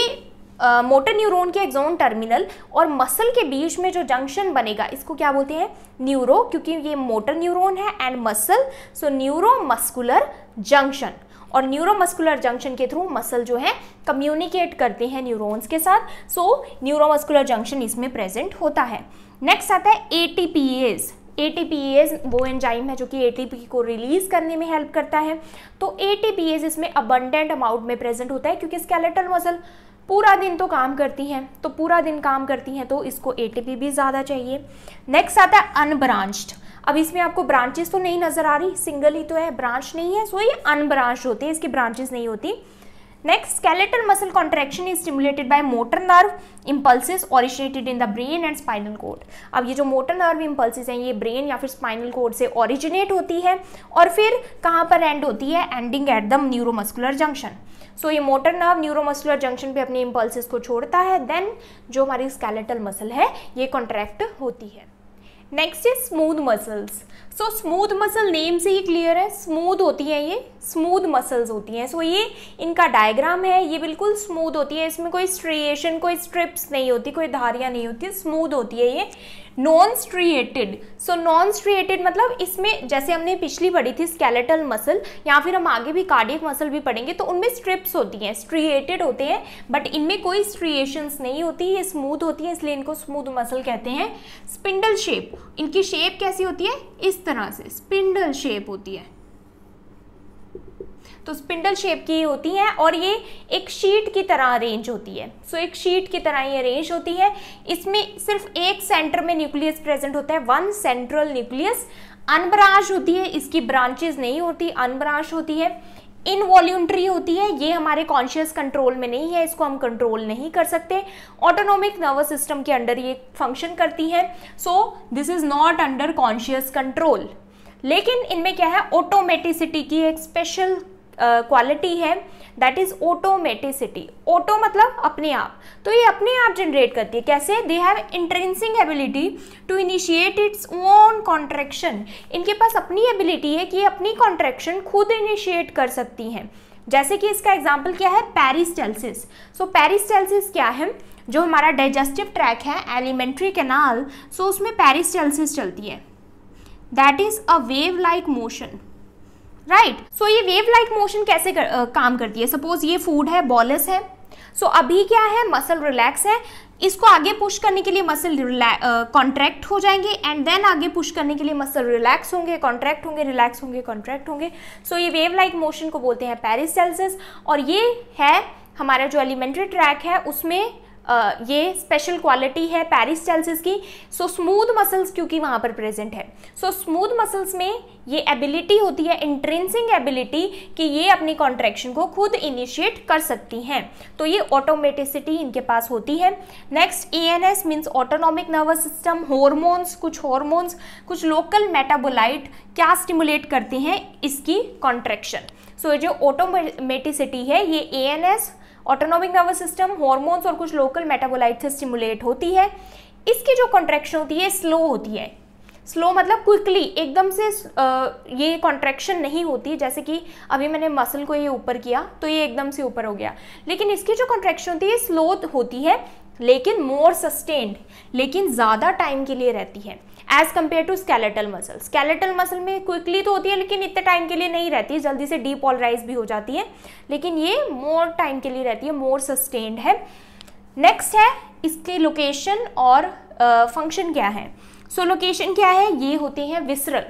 S1: मोटर uh, न्यूरॉन के एक्जोन टर्मिनल और मसल के बीच में जो जंक्शन बनेगा इसको क्या बोलते हैं न्यूरो क्योंकि ये मोटर न्यूरॉन है and muscle so neuromuscular junction और न्यूरोमस्कुलर जंक्शन के थ्रू मसल जो है कम्युनिकेट करते हैं न्यूरॉन्स के साथ सो न्यूरोमस्कुलर जंक्शन इसमें प्रेजेंट होता है नेक्स्ट आता है ए एटीपीएज वो एंजाइम है जो कि पी को रिलीज करने में हेल्प करता है तो एटीपीएज इसमें अबंडेंट अमाउंट में प्रेजेंट होता है क्योंकि स्केलेटल मसल पूरा दिन तो काम करती हैं तो पूरा दिन काम करती हैं तो इसको पी भी ज़्यादा चाहिए नेक्स्ट आता है अनब्रांच्ड अब इसमें आपको ब्रांचेस तो नहीं नज़र आ रही सिंगल ही तो है ब्रांच नहीं है सो ये अनब्रांच होते हैं इसकी ब्रांचेस नहीं होती Next, skeletal muscle contraction is stimulated by motor nerve impulses originated in the brain and spinal cord. अब ये जो motor nerve impulses हैं ये brain या फिर spinal cord से originate होती है और फिर कहाँ पर end होती है Ending at the neuromuscular junction. So so, ये मोटर नर्व न्यूरोमस्कुलर जंक्शन पे अपने इम्पल्सिस को छोड़ता है देन जो हमारी स्केलेटल मसल है ये कॉन्ट्रैक्ट होती है next is smooth muscles so smooth muscle name से ही क्लियर है स्मूथ होती है ये स्मूथ मसल्स होती हैं सो so, ये इनका डायग्राम है ये बिल्कुल स्मूथ होती है इसमें कोई स्ट्रिएशन कोई स्ट्रिप्स नहीं होती कोई धारियाँ नहीं होती स्मूथ होती है ये non striated so non striated मतलब इसमें जैसे हमने पिछली पढ़ी थी स्केलेटल मसल या फिर हम आगे भी कार्डियक मसल भी पढ़ेंगे तो उनमें स्ट्रिप्स होती हैं स्ट्रिएटेड होते हैं बट इनमें कोई स्ट्रिएशंस नहीं होती ये स्मूथ होती है इसलिए इनको स्मूथ मसल कहते हैं स्पिंडल शेप इनकी शेप कैसी होती है इस तरह से स्पिंडल शेप होती है तो स्पिंडल शेप की होती है और ये एक शीट की तरह अरेंज होती है सो so, एक शीट की तरह ये अरेंज होती है इसमें सिर्फ एक सेंटर में न्यूक्लियस प्रेजेंट होता है वन सेंट्रल न्यूक्लियस अनब्रांच होती है इसकी ब्रांचेस नहीं होती अनब्रांच होती है इनवॉल्यूंट्री होती है ये हमारे कॉन्शियस कंट्रोल में नहीं है इसको हम कंट्रोल नहीं कर सकते ऑटोनोमिक नर्वस सिस्टम के अंडर ये फंक्शन करती है so this is not under conscious control लेकिन इनमें क्या है ऑटोमेटिसिटी की एक स्पेशल क्वालिटी है दैट इज ऑटोमेटिसिटी ऑटो मतलब अपने आप तो ये अपने आप जनरेट करती है कैसे they have intrinsic ability to initiate its own contraction इनके पास अपनी एबिलिटी है कि ये अपनी कॉन्ट्रेक्शन खुद इनिशिएट कर सकती हैं जैसे कि इसका एग्जाम्पल क्या है पेरिस्टेलसिस सो पेरिस्टेल्सिस क्या है जो हमारा डाइजेस्टिव ट्रैक है एलिमेंट्री कैनाल सो उसमें पेरिस्टेल्सिस चलती है that is a wave like motion right so ये वेव लाइक मोशन कैसे कर, आ, काम करती है सपोज ये फूड है बॉलस है सो so, अभी क्या है मसल रिलैक्स है इसको आगे पुश करने के लिए मसल कॉन्ट्रैक्ट हो जाएंगे एंड देन आगे पुश करने के लिए मसल रिलैक्स होंगे कॉन्ट्रैक्ट होंगे रिलैक्स होंगे कॉन्ट्रैक्ट होंगे सो so, ये वेव लाइक मोशन को बोलते हैं पेरिस और ये है हमारा जो एलिमेंट्री ट्रैक है उसमें ये स्पेशल क्वालिटी है पैरिस्टैल्सिस की सो स्मूथ मसल्स क्योंकि वहाँ पर प्रेजेंट है सो स्मूथ मसल्स में ये एबिलिटी होती है इंट्रेंसिंग एबिलिटी कि ये अपनी कॉन्ट्रैक्शन को खुद इनिशिएट कर सकती हैं तो ये ऑटोमेटिसिटी इनके पास होती है next A N S means autonomic nervous system hormones कुछ हॉर्मोन्स कुछ लोकल मेटाबोलाइट क्या स्टिमुलेट करते हैं इसकी कॉन्ट्रैक्शन सो so, ये जो ऑटोमेटिसिटी है ये A N S autonomic nervous system hormones और कुछ लोकल मेटाबोलाइट से स्टिमुलेट होती है इसकी जो कॉन्ट्रैक्शन होती है स्लो होती है स्लो मतलब क्विकली एकदम से ये कॉन्ट्रैक्शन नहीं होती जैसे कि अभी मैंने मसल को ये ऊपर किया तो ये एकदम से ऊपर हो गया लेकिन इसकी जो कॉन्ट्रैक्शन होती है स्लो होती है लेकिन मोर सस्टेन्ड लेकिन ज़्यादा टाइम के लिए रहती है as compare to skeletal muscle skeletal muscle में क्विकली तो होती है लेकिन इतने टाइम के लिए नहीं रहती जल्दी से डीपोलराइज भी हो जाती है लेकिन ये मोर टाइम के लिए रहती है मोर सस्टेन्ड है नेक्स्ट है इसके लोकेशन और फंक्शन uh, क्या है सो so, लोकेशन क्या है ये होते हैं विसरल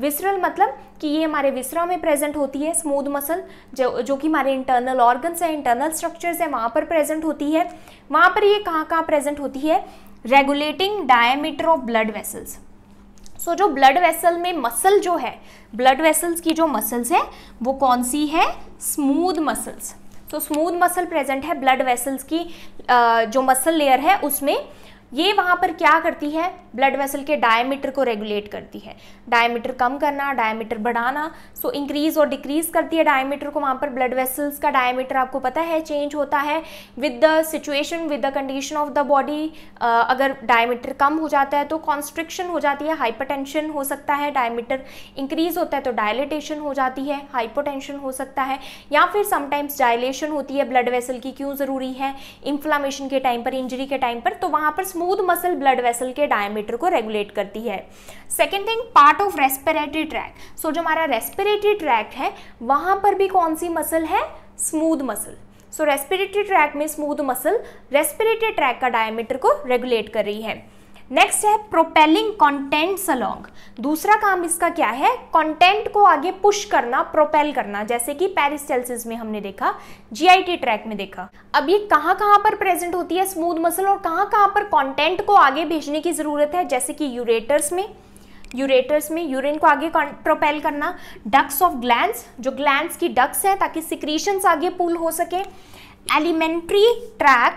S1: विसरल मतलब कि ये हमारे विसरा में प्रेजेंट होती है स्मूथ मसल जो जो कि हमारे इंटरनल ऑर्गन्स हैं इंटरनल स्ट्रक्चर्स हैं वहाँ पर प्रेजेंट होती है वहाँ पर ये कहाँ कहाँ प्रेजेंट होती है regulating diameter of blood vessels so जो ब्लड वेसल में मसल जो है ब्लड वेसल्स की जो मसल्स है वो कौन सी है स्मूद मसल्स तो स्मूद मसल प्रेजेंट है ब्लड वेसल्स की जो मसल लेयर है उसमें ये वहाँ पर क्या करती है ब्लड वेसल के डायमीटर को रेगुलेट करती है डायमीटर कम करना डायमीटर बढ़ाना सो इंक्रीज़ और डिक्रीज़ करती है डायमीटर को वहाँ पर ब्लड वेसल्स का डायमीटर आपको पता है चेंज होता है with the situation with the condition of the body अगर डायमीटर कम हो जाता है तो कॉन्स्ट्रिक्शन हो जाती है हाइपरटेंशन हो सकता है डायमीटर इंक्रीज़ होता है तो डायलिटेशन हो जाती है हाइपोटेंशन हो सकता है या फिर समटाइम्स डायलेशन होती है ब्लड वेसल की क्यों ज़रूरी है इन्फ्लामेशन के टाइम पर इंजरी के टाइम पर तो वहाँ पर स्मूथ मसल ब्लड वेसल के डायमीटर को रेगुलेट करती है second thing part part of respiratory tract so जो हमारा रेस्पिरेटरी ट्रैक है वहां पर भी कौन सी मसल है smooth muscle so respiratory tract में स्मूथ मसल रेस्पिरेटरी ट्रैक का डायमीटर को रेगुलेट कर रही है नेक्स्ट है प्रोपेलिंग कॉन्टेंट्स अलॉन्ग दूसरा काम इसका क्या है कंटेंट को आगे पुश करना प्रोपेल करना जैसे कि पेरिस्टेल्सिस में हमने देखा जीआईटी ट्रैक में देखा अब ये कहां कहां पर प्रेजेंट होती है स्मूथ मसल और कहां कहां पर कंटेंट को आगे भेजने की ज़रूरत है जैसे कि यूरेटर्स में यूरेटर्स में यूरिन को आगे प्रोपेल करना डक्स ऑफ ग्लैंड जो ग्लैंड की डक्स है ताकि सिक्रीशंस आगे पुल हो सके एलिमेंट्री ट्रैक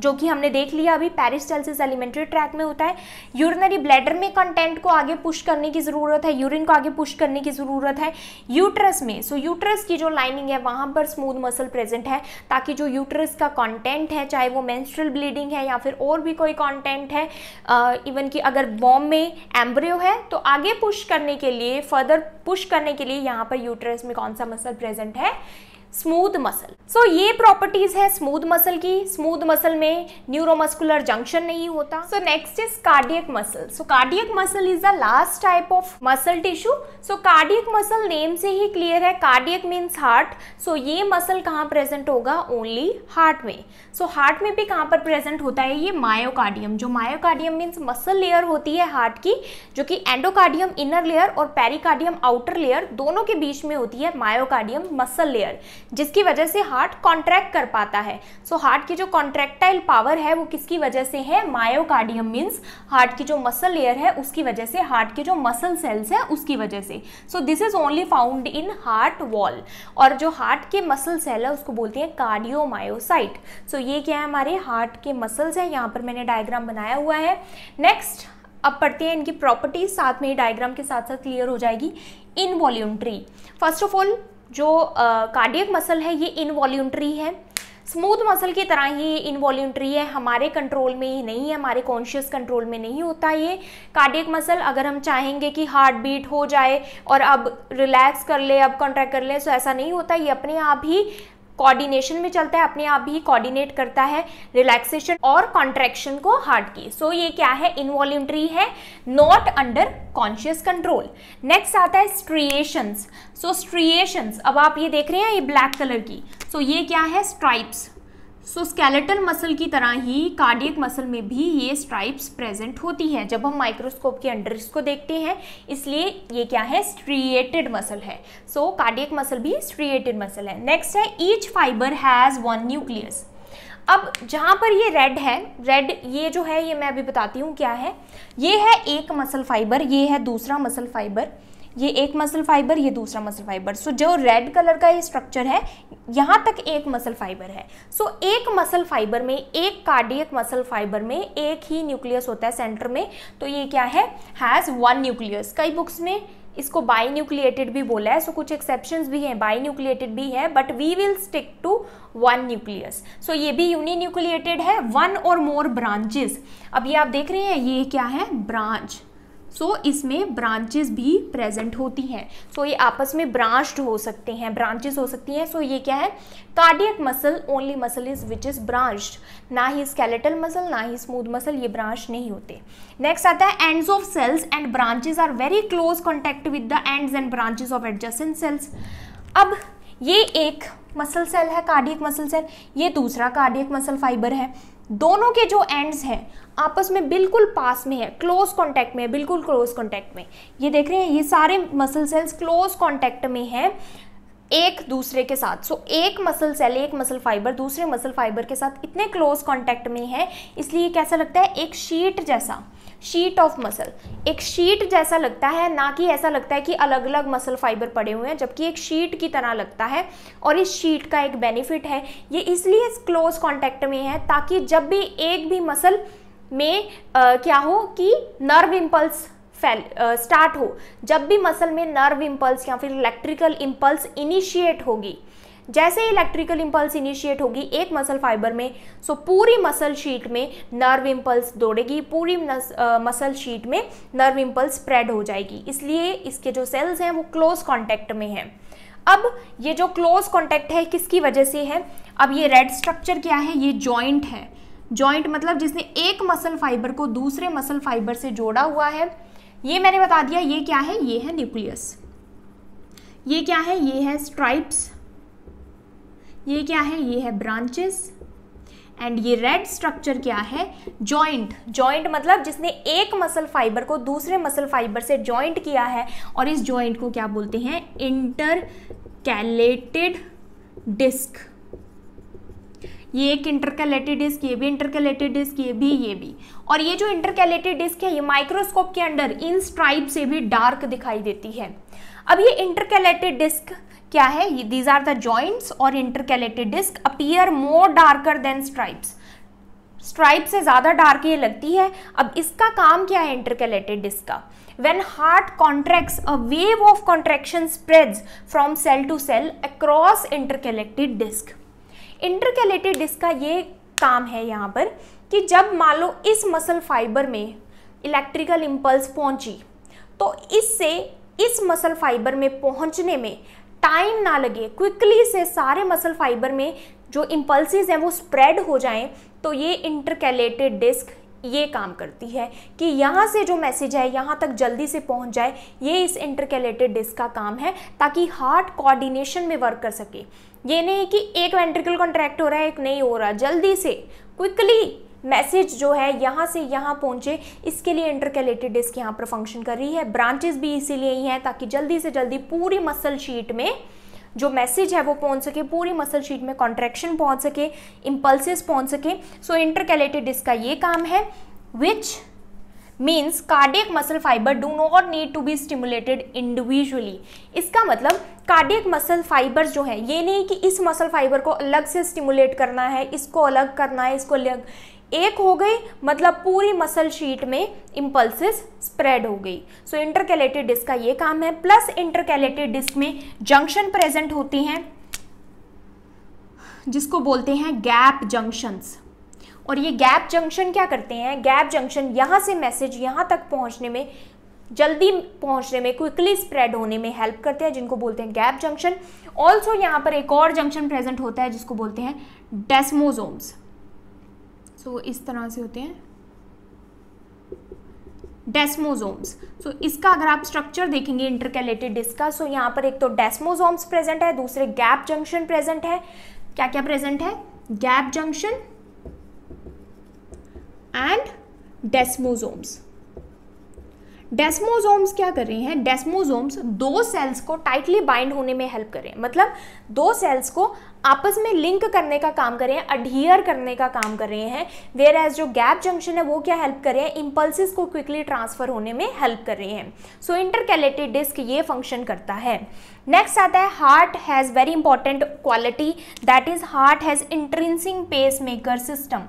S1: जो कि हमने देख लिया अभी पेरिस्टाइलिस एलिमेंट्री ट्रैक में होता है यूरिनरी ब्लैडर में कंटेंट को आगे पुश करने की ज़रूरत है यूरिन को आगे पुश करने की ज़रूरत है यूट्रस में सो so, यूट्रस की जो लाइनिंग है वहाँ पर स्मूथ मसल प्रेजेंट है ताकि जो यूट्रस का कॉन्टेंट है चाहे वो मैंस्ट्रल ब्लीडिंग है या फिर और भी कोई कॉन्टेंट है इवन uh, कि अगर बॉम में एम्ब्रियो है तो आगे पुश करने के लिए फर्दर पुश करने के लिए यहाँ पर यूट्रस में कौन सा मसल प्रेजेंट है स्मूथ मसल सो ये प्रॉपर्टीज है स्मूथ मसल की स्मूथ मसल में न्यूरोमस्कुलर जंक्शन नहीं होता so next is cardiac muscle so cardiac muscle is the last type of muscle tissue so cardiac muscle name से ही clear है कार्डियक मीन्स हार्ट सो ये muscle कहाँ present होगा ओनली हार्ट में सो so, हार्ट में भी कहाँ पर प्रेजेंट होता है ये मायोकार्डियम जो मायोकार्डियम मीन्स मसल लेयर होती है हार्ट की जो कि एंडोकार्डियम इनर लेयर और पेरिकार्डियम आउटर लेयर दोनों के बीच में होती है मायोकार्डियम मसल लेयर जिसकी वजह से हार्ट कॉन्ट्रैक्ट कर पाता है सो so, हार्ट की जो कॉन्ट्रैक्टाइल पावर है वो किसकी वजह से है मायोकार्डियम मीन्स हार्ट की जो मसल लेयर है उसकी वजह से हार्ट के जो मसल सेल्स हैं उसकी वजह से so this is only found in heart wall और जो हार्ट के मसल सेल है उसको बोलते हैं कार्डियोमायोसाइट सो so, ये क्या है हमारे हार्ट के मसल्स हैं यहाँ पर मैंने डायग्राम बनाया हुआ है नेक्स्ट अब पढ़ते हैं इनकी प्रॉपर्टीज साथ में ही डायग्राम के साथ साथ क्लियर हो जाएगी involuntary first of all जो कार्डियक मसल है ये इनवॉल्यूंट्री है स्मूथ मसल की तरह ही इनवॉल्यूंट्री है हमारे कंट्रोल में ही नहीं है हमारे कॉन्शियस कंट्रोल में नहीं होता ये कार्डियक मसल अगर हम चाहेंगे कि हार्ट बीट हो जाए और अब रिलैक्स कर ले अब कॉन्ट्रैक्ट कर ले सो तो ऐसा नहीं होता ये अपने आप ही कोऑर्डिनेशन में चलता है अपने आप भी कोऑर्डिनेट करता है रिलैक्सेशन और कॉन्ट्रैक्शन को हार्ट की सो so, ये क्या है इनवॉल्ट्री है not under conscious control next आता है स्ट्रिएशंस सो स्ट्रिएशंस अब आप ये देख रहे हैं ये ब्लैक कलर की सो so, ये क्या है स्ट्राइप्स सो स्केलेटल मसल की तरह ही कार्डियक मसल में भी ये स्ट्राइप्स प्रेजेंट होती हैं जब हम माइक्रोस्कोप के अंडर इसको देखते हैं इसलिए ये क्या है स्ट्रिएटेड मसल है सो कार्डियक मसल भी स्ट्रिएटेड मसल है नेक्स्ट है each fibre has one nucleus अब जहाँ पर ये रेड है रेड ये जो है ये मैं अभी बताती हूँ क्या है ये है एक मसल फाइबर ये है दूसरा मसल फाइबर ये एक मसल फाइबर ये दूसरा मसल फाइबर सो जो रेड कलर का ये स्ट्रक्चर है यहाँ तक एक मसल फाइबर है सो so, एक मसल फाइबर में एक कार्डियक मसल फाइबर में एक ही न्यूक्लियस होता है सेंटर में तो ये क्या है हैज़ वन न्यूक्लियस कई बुक्स में इसको बाई न्यूक्लिएटेड भी बोला है सो so, कुछ एक्सेप्शन भी हैं बाई न्यूक्लिएटेड भी है but we will stick to one nucleus so ये भी यूनी न्यूक्लिएटेड है वन और मोर ब्रांचेस अब ये आप देख रहे हैं ये क्या है ब्रांच सो so, इसमें ब्रांचेस भी प्रेजेंट होती हैं सो so, ये आपस में ब्रांच्ड हो सकते हैं ब्रांचेस हो सकती हैं सो so, ये क्या है cardiac muscle only muscle is which is branched ना ही स्केलेटल मसल ना ही स्मूथ मसल ये ब्रांच नहीं होते नेक्स्ट आता है ends of cells and branches are very close contact with the ends and branches of adjacent cells अब ये एक मसल सेल है कार्डियक मसल सेल ये दूसरा कार्डियक मसल फाइबर है दोनों के जो एंड्स हैं आपस में बिल्कुल पास में है क्लोज कॉन्टैक्ट में है बिल्कुल क्लोज कॉन्टैक्ट में ये देख रहे हैं ये सारे मसल सेल्स क्लोज कॉन्टैक्ट में हैं एक दूसरे के साथ सो so, एक मसल सेल एक मसल फाइबर दूसरे मसल फाइबर के साथ इतने क्लोज कॉन्टैक्ट में है इसलिए कैसा लगता है एक शीट जैसा शीट ऑफ मसल एक शीट जैसा लगता है ना कि ऐसा लगता है कि अलग अलग मसल फाइबर पड़े हुए हैं जबकि एक शीट की तरह लगता है और इस शीट का एक बेनिफिट है ये इसलिए इस क्लोज कॉन्टैक्ट में है ताकि जब भी एक भी मसल में आ, क्या हो कि नर्व इम्पल्स फैल स्टार्ट हो जब भी मसल में नर्व इम्पल्स या फिर इलेक्ट्रिकल इम्पल्स इनिशिएट होगी जैसे ही इलेक्ट्रिकल इंपल्स इनिशिएट होगी एक मसल फाइबर में सो पूरी मसल शीट में नर्व इम्पल्स दौड़ेगी पूरी मसल शीट में नर्व इम्पल्स स्प्रेड हो जाएगी इसलिए इसके जो सेल्स हैं वो क्लोज कॉन्टैक्ट में हैं अब ये जो क्लोज कॉन्टैक्ट है किसकी वजह से है अब ये रेड स्ट्रक्चर क्या है ये जॉइंट है जॉइंट मतलब जिसने एक मसल फाइबर को दूसरे मसल फाइबर से जोड़ा हुआ है ये मैंने बता दिया ये क्या है ये है न्यूक्लियस ये क्या है ये है स्ट्राइप्स ये क्या है ये है ब्रांचेस एंड ये रेड स्ट्रक्चर क्या है जॉइंट जॉइंट मतलब जिसने एक मसल फाइबर को दूसरे मसल फाइबर से जॉइंट किया है और इस जॉइंट को क्या बोलते हैं इंटर कैलेटेड डिस्क ये एक इंटरकैलेटेड डिस्क ये भी इंटरकैलेटेड डिस्क ये भी ये भी और ये जो इंटरकैलेटेड डिस्क है ये माइक्रोस्कोप के अंडर इन स्ट्राइप से भी डार्क दिखाई देती है अब ये इंटरकैलेटेड डिस्क क्या है दीज आर द जॉइंट्स और intercalated disc appear more darker than stripes stripe से ज़्यादा डार्क ये लगती है अब इसका काम क्या है इंटरकैलेटेड डिस्क का when heart contracts a wave of contraction spreads from cell to cell across intercalated disc intercalated disc का ये काम है यहाँ पर कि जब मान लो इस मसल फाइबर में इलेक्ट्रिकल इम्पल्स पहुँची तो इससे इस मसल फाइबर में पहुँचने में टाइम ना लगे क्विकली से सारे मसल फाइबर में जो इम्पल्सिस हैं वो स्प्रेड हो जाएं तो ये इंटरकैलेटेड डिस्क ये काम करती है कि यहाँ से जो मैसेज है यहाँ तक जल्दी से पहुँच जाए ये इस इंटरकैलेटेड डिस्क का काम है ताकि हार्ट कोऑर्डिनेशन में वर्क कर सके ये नहीं कि एक वेंट्रिकल कॉन्ट्रैक्ट हो रहा है एक नहीं हो रहा जल्दी से क्विकली मैसेज जो है यहाँ से यहाँ पहुँचे इसके लिए इंटरकेलेटेड डिस्क यहाँ पर फंक्शन कर रही है ब्रांचेस भी इसीलिए ही हैं ताकि जल्दी से जल्दी पूरी मसल शीट में जो मैसेज है वो पहुँच सके पूरी मसल शीट में कॉन्ट्रैक्शन पहुँच सके इम्पल्सिस पहुँच सके सो इंटरकेलेटेड डिस्क का ये काम है which means cardiac muscle fibre do not need to be stimulated individually इसका मतलब कार्डियक मसल फाइबर्स जो है ये नहीं कि इस मसल फाइबर को अलग से स्टिमुलेट करना है इसको अलग करना है इसको अलग एक हो गई मतलब पूरी मसल शीट में इम्पल्सिस स्प्रेड हो गई सो इंटरकैलेटेड डिस्क का ये काम है प्लस इंटरकैलेटेड डिस्क में जंक्शन प्रेजेंट होती हैं जिसको बोलते हैं गैप जंक्शंस और ये गैप जंक्शन क्या करते हैं गैप जंक्शन यहाँ से मैसेज यहाँ तक पहुँचने में जल्दी पहुंचने में क्विकली स्प्रेड होने में हेल्प करते हैं जिनको बोलते हैं गैप जंक्शन ऑल्सो यहाँ पर एक और जंक्शन प्रेजेंट होता है जिसको बोलते हैं डेस्मोजोम्स सो so, इस तरह से होते हैं डेस्मोजोम्स सो so, इसका अगर आप स्ट्रक्चर देखेंगे इंटरकैलेटेड डिस्क का सो so, यहाँ पर एक तो डेस्मोजोम्स प्रेजेंट है दूसरे गैप जंक्शन प्रेजेंट है क्या क्या प्रेजेंट है gap junction and desmosomes desmosomes क्या कर रहे हैं डेस्मोजोम्स दो सेल्स को टाइटली बाइंड होने में हेल्प कर रहे हैं मतलब दो सेल्स को आपस में लिंक करने का काम कर रहे हैं अडहियर करने का काम कर रहे हैं वेयर एज जो गैप जंक्शन है वो क्या हेल्प कर रहे हैं इम्पल्सिस को क्विकली ट्रांसफर होने में हेल्प कर रहे हैं सो इंटरकैलेटेड डिस्क ये फंक्शन करता है नेक्स्ट आता है heart has very important quality that is heart has intrinsic pacemaker system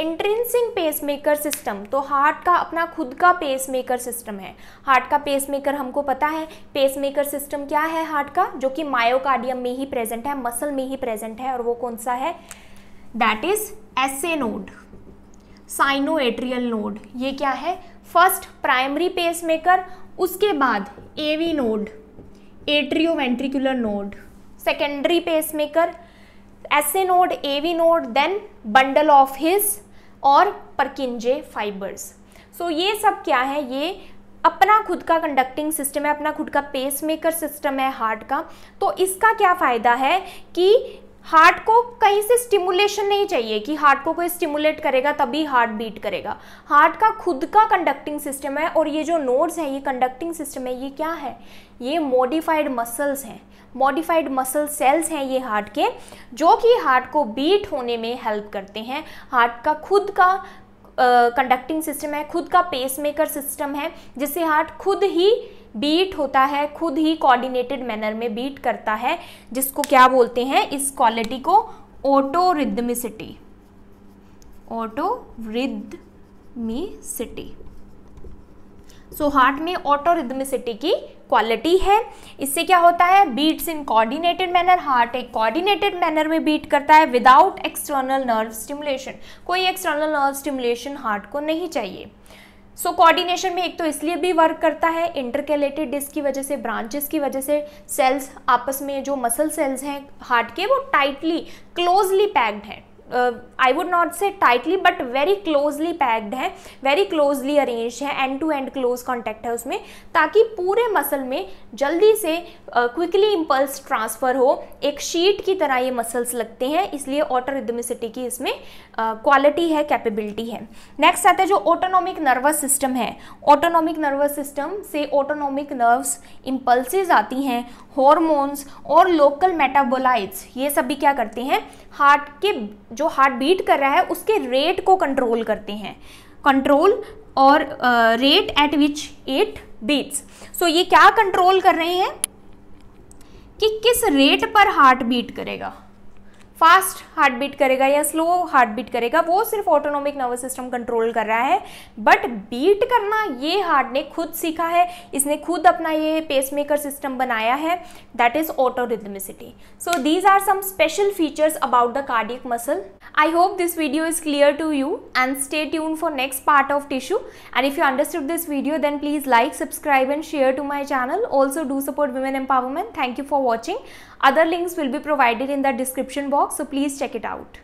S1: intrinsic pacemaker system तो हार्ट का अपना खुद का पेसमेकर सिस्टम है हार्ट का पेसमेकर हमको पता है पेसमेकर सिस्टम क्या है हार्ट का जो कि मायोकार्डियम में ही प्रेजेंट है मसल में ही प्रेजेंट है और वो कौन सा है that is SA node sinoatrial node ये क्या है फर्स्ट प्राइमरी पेसमेकर उसके बाद AV node atrioventricular node secondary pacemaker SA node AV node then bundle of His और परकिंजे फाइबर्स सो ये सब क्या है ये अपना खुद का कंडक्टिंग सिस्टम है अपना खुद का पेसमेकर सिस्टम है हार्ट का तो इसका क्या फ़ायदा है कि हार्ट को कहीं से स्टिमुलेशन नहीं चाहिए कि हार्ट को कोई स्टिमुलेट करेगा तभी हार्ट बीट करेगा हार्ट का खुद का कंडक्टिंग सिस्टम है और ये जो नोड्स हैं ये कंडक्टिंग सिस्टम है ये क्या है ये मॉडिफाइड मसल्स हैं मॉडिफाइड मसल सेल्स हैं ये हार्ट के जो कि हार्ट को बीट होने में हेल्प करते हैं हार्ट का खुद का कंडक्टिंग uh, सिस्टम है खुद का पेसमेकर सिस्टम है जिससे हार्ट खुद ही बीट होता है खुद ही कोऑर्डिनेटेड मैनर में बीट करता है जिसको क्या बोलते हैं इस क्वालिटी को autorhythmicity autorhythmicity so heart में ऑटोरिदमिसिटी की क्वालिटी है इससे क्या होता है beats in coordinated manner heart एक कोऑर्डिनेटेड मैनर में बीट करता है विदाउट एक्सटर्नल नर्व स्टिमुलेशन कोई एक्सटर्नल नर्व स्टिमुलेशन हार्ट को नहीं चाहिए सो so, कोऑर्डिनेशन में एक तो इसलिए भी वर्क करता है इंटरकेलेटेड डिस्क की वजह से ब्रांचेस की वजह से सेल्स आपस में जो मसल सेल्स हैं हार्ट के वो टाइटली क्लोजली पैक्ड हैं I would not say tightly but very closely packed है वेरी क्लोजली अरेंज है end to end close contact है उसमें ताकि पूरे मसल में जल्दी से क्विकली इम्पल्स ट्रांसफ़र हो एक शीट की तरह ये मसल्स लगते हैं इसलिए ऑटर रिदमिसिटी की इसमें क्वालिटी uh, है कैपेबिलिटी है नेक्स्ट आता है जो ऑटोनॉमिक नर्वस सिस्टम है ऑटोनॉमिक नर्वस सिस्टम से ऑटोनॉमिक नर्व्स इम्पल्सिस आती हैं हॉर्मोन्स और लोकल मेटाबोलाइट्स ये सभी क्या करते हैं हार्ट के जो हार्ट बीट कर रहा है उसके रेट को कंट्रोल करते हैं कंट्रोल और rate at which it beats so ये क्या कंट्रोल कर रहे हैं कि किस रेट पर हार्ट बीट करेगा फास्ट हार्ट बीट करेगा या स्लो हार्ट बीट करेगा वो सिर्फ ऑटोनोमिक नर्वस सिस्टम कंट्रोल कर रहा है बट बीट करना ये हार्ट ने खुद सीखा है इसने खुद अपना ये पेसमेकर सिस्टम बनाया है that is autorhythmicity so these are some special features about the cardiac muscle I hope this video is clear to you and stay tune for next part of tissue and if you understood this video then please like subscribe and share to my channel also do support women empowerment thank you for watching Other links will be provided in the description box so please check it out.